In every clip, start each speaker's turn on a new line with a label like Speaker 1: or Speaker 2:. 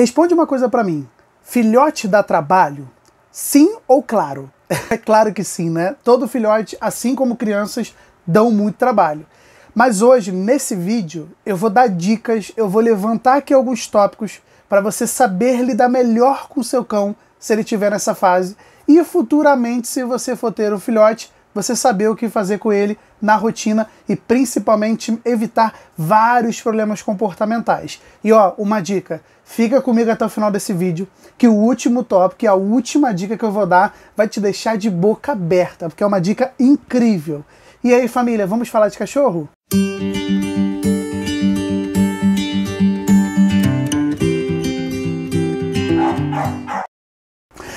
Speaker 1: Responde uma coisa para mim. Filhote dá trabalho? Sim ou claro? É claro que sim, né? Todo filhote, assim como crianças, dão muito trabalho. Mas hoje, nesse vídeo, eu vou dar dicas, eu vou levantar aqui alguns tópicos para você saber lidar melhor com seu cão se ele estiver nessa fase e futuramente, se você for ter um filhote, você saber o que fazer com ele na rotina e principalmente evitar vários problemas comportamentais. E ó, uma dica, fica comigo até o final desse vídeo, que o último tópico a última dica que eu vou dar vai te deixar de boca aberta, porque é uma dica incrível. E aí, família, vamos falar de cachorro?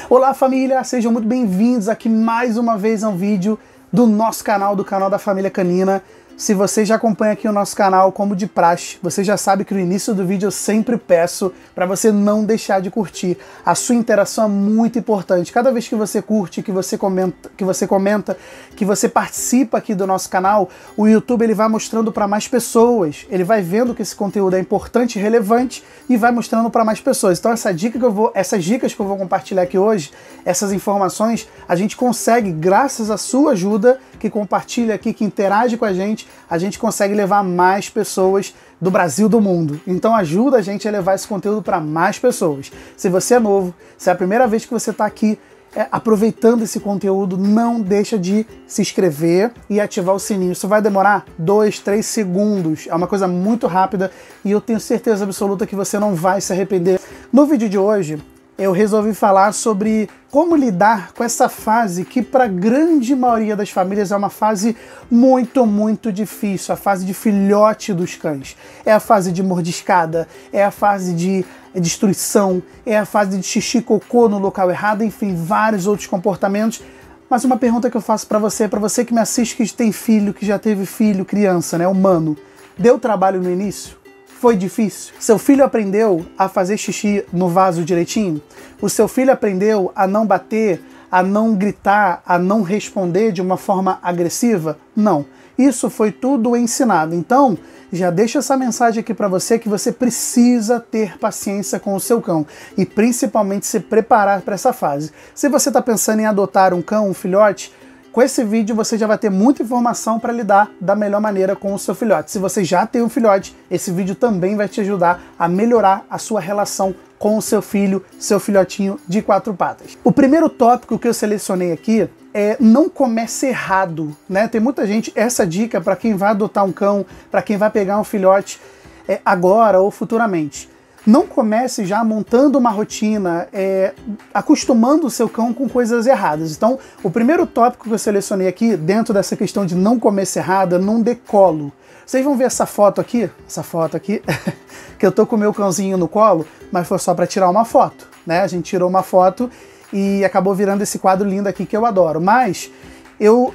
Speaker 1: Olá família, sejam muito bem-vindos aqui mais uma vez a um vídeo do nosso canal, do canal da Família Canina. Se você já acompanha aqui o nosso canal como de praxe, você já sabe que no início do vídeo eu sempre peço para você não deixar de curtir. A sua interação é muito importante. Cada vez que você curte, que você comenta, que você comenta, que você participa aqui do nosso canal, o YouTube ele vai mostrando para mais pessoas. Ele vai vendo que esse conteúdo é importante, relevante e vai mostrando para mais pessoas. Então essa dica que eu vou, essas dicas que eu vou compartilhar aqui hoje, essas informações, a gente consegue graças à sua ajuda que compartilha aqui, que interage com a gente, a gente consegue levar mais pessoas do Brasil do mundo. Então ajuda a gente a levar esse conteúdo para mais pessoas. Se você é novo, se é a primeira vez que você está aqui, é, aproveitando esse conteúdo, não deixa de se inscrever e ativar o sininho. Isso vai demorar dois, três segundos. É uma coisa muito rápida e eu tenho certeza absoluta que você não vai se arrepender. No vídeo de hoje, eu resolvi falar sobre como lidar com essa fase que, para a grande maioria das famílias, é uma fase muito, muito difícil a fase de filhote dos cães. É a fase de mordiscada, é a fase de destruição, é a fase de xixi-cocô no local errado, enfim, vários outros comportamentos. Mas uma pergunta que eu faço para você, para você que me assiste, que tem filho, que já teve filho, criança, né, humano, deu trabalho no início? Foi difícil? Seu filho aprendeu a fazer xixi no vaso direitinho? O seu filho aprendeu a não bater, a não gritar, a não responder de uma forma agressiva? Não. Isso foi tudo ensinado. Então, já deixa essa mensagem aqui para você que você precisa ter paciência com o seu cão e principalmente se preparar para essa fase. Se você está pensando em adotar um cão, um filhote, com esse vídeo você já vai ter muita informação para lidar da melhor maneira com o seu filhote. Se você já tem um filhote, esse vídeo também vai te ajudar a melhorar a sua relação com o seu filho, seu filhotinho de quatro patas. O primeiro tópico que eu selecionei aqui é não comece errado, né? Tem muita gente essa dica para quem vai adotar um cão, para quem vai pegar um filhote é, agora ou futuramente não comece já montando uma rotina, é, acostumando o seu cão com coisas erradas. Então, o primeiro tópico que eu selecionei aqui, dentro dessa questão de não começo errada, não decolo. Vocês vão ver essa foto aqui, essa foto aqui, que eu tô com o meu cãozinho no colo, mas foi só para tirar uma foto, né? A gente tirou uma foto e acabou virando esse quadro lindo aqui que eu adoro. Mas eu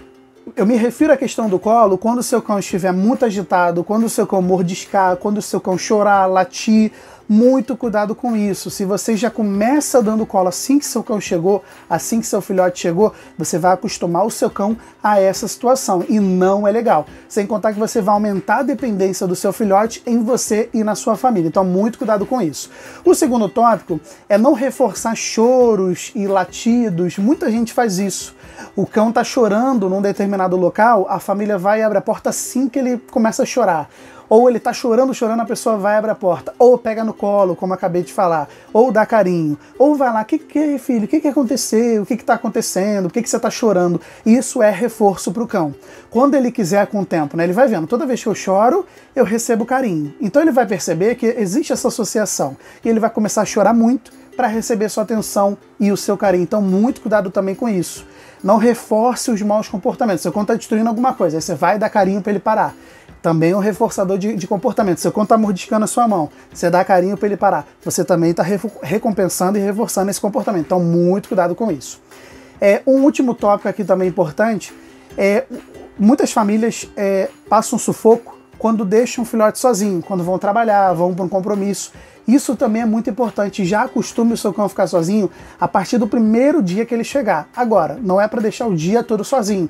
Speaker 1: eu me refiro à questão do colo quando o seu cão estiver muito agitado, quando o seu cão mordiscar, quando o seu cão chorar, latir, muito cuidado com isso. Se você já começa dando cola assim que seu cão chegou, assim que seu filhote chegou, você vai acostumar o seu cão a essa situação e não é legal. Sem contar que você vai aumentar a dependência do seu filhote em você e na sua família. Então, muito cuidado com isso. O segundo tópico é não reforçar choros e latidos. Muita gente faz isso. O cão tá chorando num determinado local, a família vai e abre a porta assim que ele começa a chorar ou ele tá chorando, chorando, a pessoa vai abrir a porta. Ou pega no colo, como acabei de falar. Ou dá carinho. Ou vai lá, que que é, filho? O que que aconteceu? O que que tá acontecendo? O que que você tá chorando? Isso é reforço pro cão. Quando ele quiser com o tempo, né? Ele vai vendo, toda vez que eu choro, eu recebo carinho. Então ele vai perceber que existe essa associação. E ele vai começar a chorar muito para receber sua atenção e o seu carinho. Então, muito cuidado também com isso. Não reforce os maus comportamentos. Seu cão está destruindo alguma coisa, aí você vai dar carinho para ele parar também é um reforçador de, de comportamento. Seu cão está mordiscando a sua mão, você dá carinho para ele parar, você também está recompensando e reforçando esse comportamento. Então, muito cuidado com isso. É, um último tópico aqui também importante é muitas famílias é, passam sufoco quando deixam o filhote sozinho, quando vão trabalhar, vão para um compromisso. Isso também é muito importante. Já acostume o seu cão a ficar sozinho a partir do primeiro dia que ele chegar. Agora, não é para deixar o dia todo sozinho.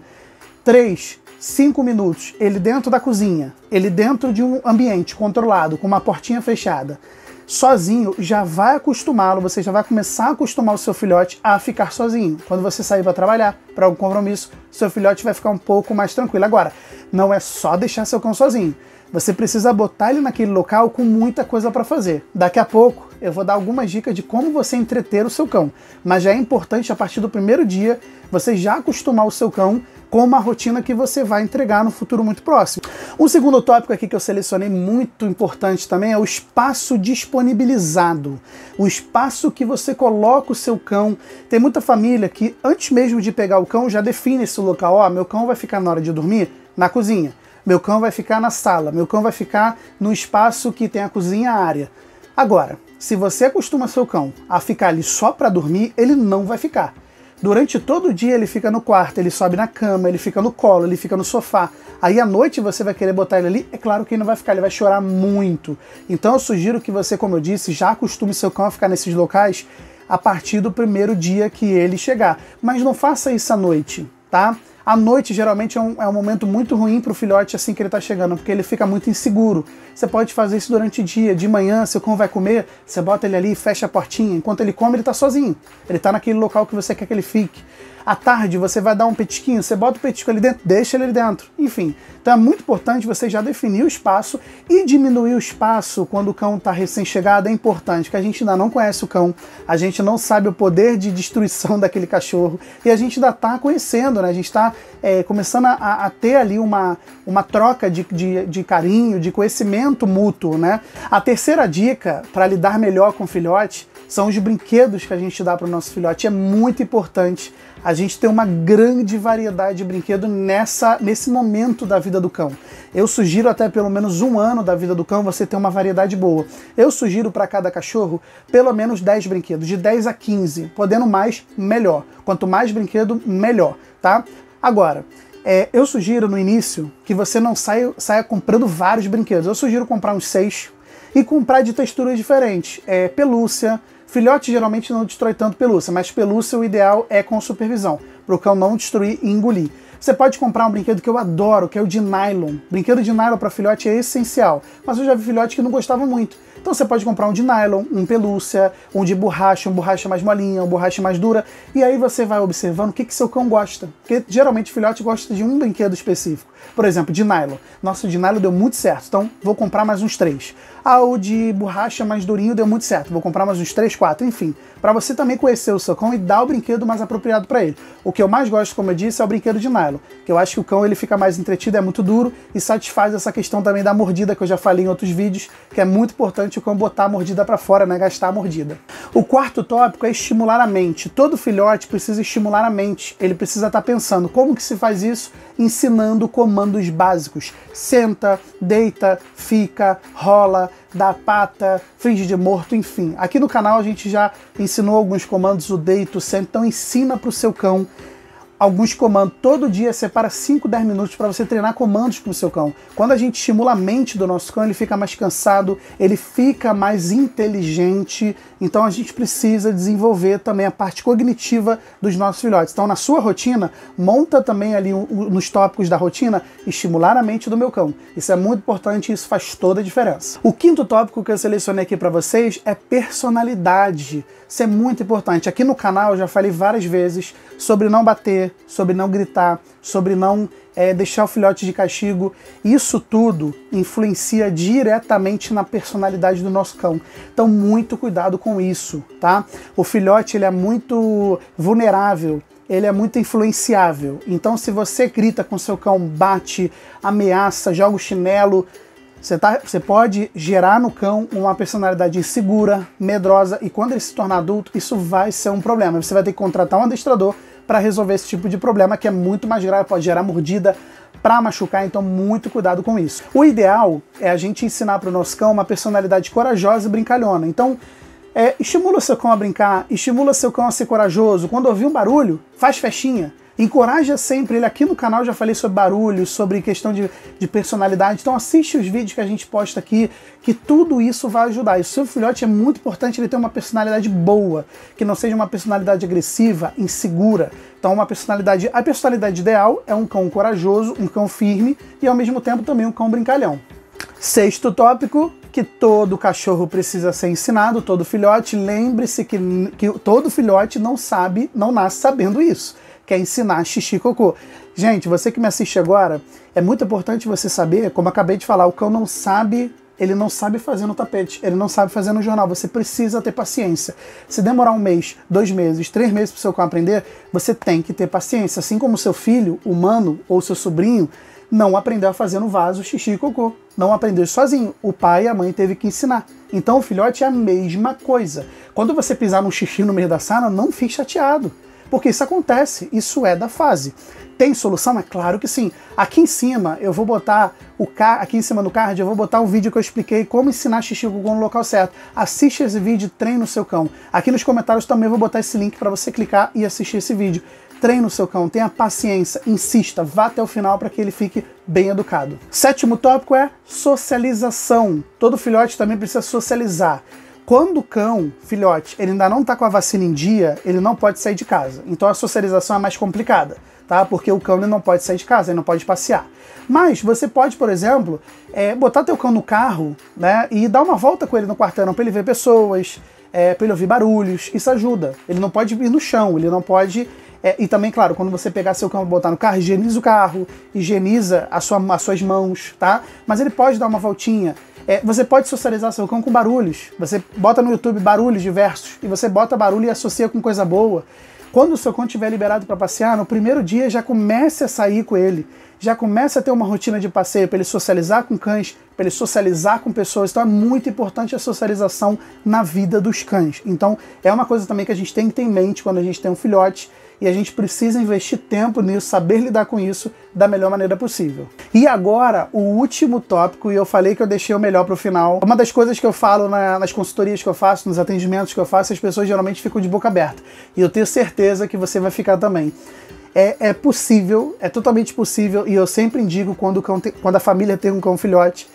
Speaker 1: Três, cinco minutos, ele dentro da cozinha, ele dentro de um ambiente controlado, com uma portinha fechada, sozinho, já vai acostumá-lo, você já vai começar a acostumar o seu filhote a ficar sozinho. Quando você sair para trabalhar, para algum compromisso, seu filhote vai ficar um pouco mais tranquilo. Agora, não é só deixar seu cão sozinho. Você precisa botar ele naquele local com muita coisa para fazer. Daqui a pouco, eu vou dar algumas dicas de como você entreter o seu cão. Mas já é importante, a partir do primeiro dia, você já acostumar o seu cão com uma rotina que você vai entregar no futuro muito próximo. Um segundo tópico aqui que eu selecionei muito importante também é o espaço disponibilizado. O espaço que você coloca o seu cão. Tem muita família que antes mesmo de pegar o cão já define esse local, ó, oh, meu cão vai ficar na hora de dormir na cozinha. Meu cão vai ficar na sala, meu cão vai ficar no espaço que tem a cozinha área. Agora, se você acostuma seu cão a ficar ali só para dormir, ele não vai ficar. Durante todo o dia ele fica no quarto, ele sobe na cama, ele fica no colo, ele fica no sofá. Aí à noite você vai querer botar ele ali, é claro que ele não vai ficar, ele vai chorar muito. Então eu sugiro que você, como eu disse, já acostume seu cão a ficar nesses locais a partir do primeiro dia que ele chegar. Mas não faça isso à noite, tá? A noite geralmente é um, é um momento muito ruim para o filhote assim que ele está chegando, porque ele fica muito inseguro. Você pode fazer isso durante o dia, de manhã, seu cão vai comer, você bota ele ali, fecha a portinha. Enquanto ele come, ele está sozinho. Ele está naquele local que você quer que ele fique. À tarde, você vai dar um petisquinho, você bota o petisco ali dentro, deixa ele ali dentro. Enfim, então é muito importante você já definir o espaço e diminuir o espaço quando o cão está recém-chegado. É importante, porque a gente ainda não conhece o cão, a gente não sabe o poder de destruição daquele cachorro e a gente ainda está conhecendo, né? A gente está é, começando a, a, ter ali uma, uma troca de, de, de carinho, de conhecimento mútuo, né? A terceira dica para lidar melhor com o filhote são os brinquedos que a gente dá para o nosso filhote. É muito importante a gente ter uma grande variedade de brinquedo nessa, nesse momento da vida do cão. Eu sugiro até pelo menos um ano da vida do cão você ter uma variedade boa. Eu sugiro para cada cachorro pelo menos 10 brinquedos, de 10 a 15. Podendo mais, melhor. Quanto mais brinquedo, melhor, tá? Agora, é, eu sugiro no início que você não saia, saia comprando vários brinquedos. Eu sugiro comprar uns seis e comprar de texturas diferentes. É, pelúcia, filhote geralmente não destrói tanto pelúcia, mas pelúcia o ideal é com supervisão, para o cão não destruir e engolir. Você pode comprar um brinquedo que eu adoro, que é o de nylon. Brinquedo de nylon para filhote é essencial, mas eu já vi filhote que não gostava muito. Então você pode comprar um de nylon, um pelúcia, um de borracha, um borracha mais molinha, um borracha mais dura, e aí você vai observando o que, que seu cão gosta. Porque geralmente o filhote gosta de um brinquedo específico. Por exemplo, de nylon. Nosso de nylon deu muito certo, então vou comprar mais uns três. Ah, o de borracha mais durinho deu muito certo, vou comprar mais uns três, quatro, enfim. Para você também conhecer o seu cão e dar o brinquedo mais apropriado para ele. O que eu mais gosto, como eu disse, é o brinquedo de nylon. Que eu acho que o cão ele fica mais entretido, é muito duro e satisfaz essa questão também da mordida que eu já falei em outros vídeos, que é muito importante o cão botar a mordida para fora, né, gastar a mordida. O quarto tópico é estimular a mente. Todo filhote precisa estimular a mente. Ele precisa estar tá pensando como que se faz isso, ensinando comandos básicos. Senta, deita, fica, rola, dá pata, finge de morto, enfim. Aqui no canal a gente já ensinou alguns comandos, o deito, o senta, então ensina para o seu cão alguns comandos. Todo dia separa 5, 10 minutos para você treinar comandos com o seu cão. Quando a gente estimula a mente do nosso cão, ele fica mais cansado, ele fica mais inteligente. Então a gente precisa desenvolver também a parte cognitiva dos nossos filhotes. Então na sua rotina, monta também ali nos tópicos da rotina estimular a mente do meu cão. Isso é muito importante e isso faz toda a diferença. O quinto tópico que eu selecionei aqui para vocês é personalidade. Isso é muito importante. Aqui no canal eu já falei várias vezes sobre não bater, sobre não gritar, sobre não é, deixar o filhote de castigo. Isso tudo influencia diretamente na personalidade do nosso cão. Então, muito cuidado com isso, tá? O filhote ele é muito vulnerável ele é muito influenciável. Então, se você grita com seu cão, bate, ameaça, joga o chinelo, você, tá, você pode gerar no cão uma personalidade insegura, medrosa, e quando ele se tornar adulto, isso vai ser um problema. Você vai ter que contratar um adestrador para resolver esse tipo de problema que é muito mais grave, pode gerar mordida para machucar, então muito cuidado com isso. O ideal é a gente ensinar para o nosso cão uma personalidade corajosa e brincalhona. Então, é, estimula o seu cão a brincar, estimula o seu cão a ser corajoso. Quando ouvir um barulho, faz festinha. Encoraja sempre ele. Aqui no canal já falei sobre barulho, sobre questão de, de personalidade. Então assiste os vídeos que a gente posta aqui, que tudo isso vai ajudar. E o seu filhote é muito importante ele ter uma personalidade boa, que não seja uma personalidade agressiva, insegura. Então uma personalidade, a personalidade ideal é um cão corajoso, um cão firme e ao mesmo tempo também um cão brincalhão. Sexto tópico, que todo cachorro precisa ser ensinado, todo filhote. Lembre-se que, que todo filhote não sabe, não nasce sabendo isso que é ensinar xixi e cocô. Gente, você que me assiste agora, é muito importante você saber, como acabei de falar, o cão não sabe ele não sabe fazer no tapete, ele não sabe fazer no jornal. Você precisa ter paciência. Se demorar um mês, dois meses, três meses para o seu cão aprender, você tem que ter paciência. Assim como seu filho humano ou seu sobrinho não aprendeu a fazer no vaso xixi e cocô. Não aprendeu sozinho. O pai e a mãe teve que ensinar. Então o filhote é a mesma coisa. Quando você pisar num xixi no meio da sala, não fique chateado. Porque isso acontece, isso é da fase. Tem solução? É claro que sim. Aqui em cima eu vou botar o car... aqui em cima do card eu vou botar o vídeo que eu expliquei como ensinar xixi com no local certo. Assiste esse vídeo, treine o seu cão. Aqui nos comentários também vou botar esse link para você clicar e assistir esse vídeo. Treine o seu cão, tenha paciência, insista, vá até o final para que ele fique bem educado. Sétimo tópico é socialização. Todo filhote também precisa socializar. Quando o cão, filhote, ele ainda não está com a vacina em dia, ele não pode sair de casa. Então a socialização é mais complicada, tá? Porque o cão não pode sair de casa, ele não pode passear. Mas você pode, por exemplo, é, botar teu cão no carro, né? E dar uma volta com ele no quarteirão para ele ver pessoas, é, para ele ouvir barulhos. Isso ajuda. Ele não pode ir no chão, ele não pode é, e também, claro, quando você pegar seu cão e botar no carro, higieniza o carro, higieniza sua, as suas mãos, tá? Mas ele pode dar uma voltinha, é, você pode socializar seu cão com barulhos. Você bota no YouTube barulhos diversos e você bota barulho e associa com coisa boa. Quando o seu cão estiver liberado para passear, no primeiro dia já comece a sair com ele já começa a ter uma rotina de passeio para ele socializar com cães, para ele socializar com pessoas. Então é muito importante a socialização na vida dos cães. Então é uma coisa também que a gente tem que ter em mente quando a gente tem um filhote e a gente precisa investir tempo nisso, saber lidar com isso da melhor maneira possível. E agora, o último tópico, e eu falei que eu deixei o melhor para o final. Uma das coisas que eu falo na, nas consultorias que eu faço, nos atendimentos que eu faço, as pessoas geralmente ficam de boca aberta. E eu tenho certeza que você vai ficar também é, é, possível, é totalmente possível, e eu sempre indico quando, te, quando a família tem um cão filhote,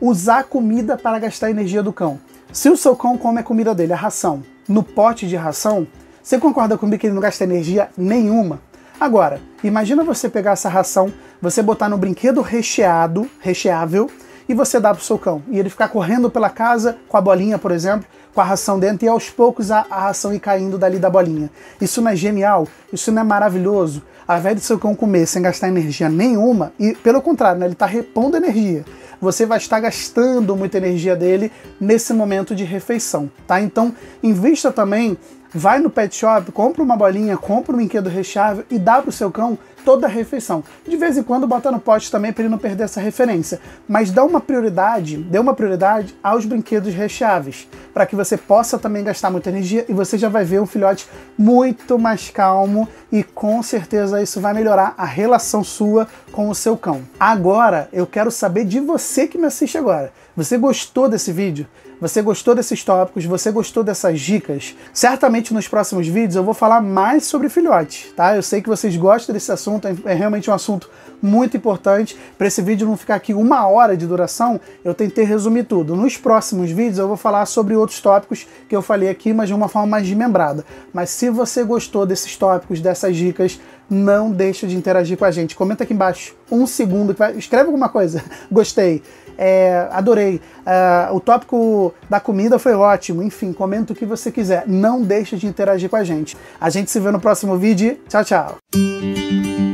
Speaker 1: usar comida para gastar a energia do cão. Se o seu cão come a comida dele, a ração, no pote de ração, você concorda comigo que ele não gasta energia nenhuma? Agora, imagina você pegar essa ração, você botar no brinquedo recheado, recheável, e você dá pro seu cão. E ele ficar correndo pela casa com a bolinha, por exemplo, com a ração dentro e aos poucos a, a ração ir caindo dali da bolinha. Isso não é genial? Isso não é maravilhoso? Ao invés do seu cão comer sem gastar energia nenhuma, e pelo contrário, né, ele está repondo energia você vai estar gastando muita energia dele nesse momento de refeição, tá? Então, invista também vai no pet shop, compra uma bolinha, compra um brinquedo recheável e dá pro seu cão toda a refeição. De vez em quando bota no pote também para ele não perder essa referência, mas dá uma prioridade, dê uma prioridade aos brinquedos recheáveis, para que você possa também gastar muita energia e você já vai ver um filhote muito mais calmo e com certeza isso vai melhorar a relação sua com o seu cão. Agora, eu quero saber de você que me assiste agora. Você gostou desse vídeo? Você gostou desses tópicos? Você gostou dessas dicas? Certamente nos próximos vídeos eu vou falar mais sobre filhotes, tá? Eu sei que vocês gostam desse assunto, é, é realmente um assunto muito importante. Para esse vídeo não ficar aqui uma hora de duração, eu tentei resumir tudo. Nos próximos vídeos eu vou falar sobre outros tópicos que eu falei aqui, mas de uma forma mais desmembrada. Mas se você gostou desses tópicos, dessas dicas, não deixa de interagir com a gente. Comenta aqui embaixo, um segundo, escreve alguma coisa. Gostei é, adorei. Uh, o tópico da comida foi ótimo. Enfim, comenta o que você quiser. Não deixe de interagir com a gente. A gente se vê no próximo vídeo. Tchau, tchau.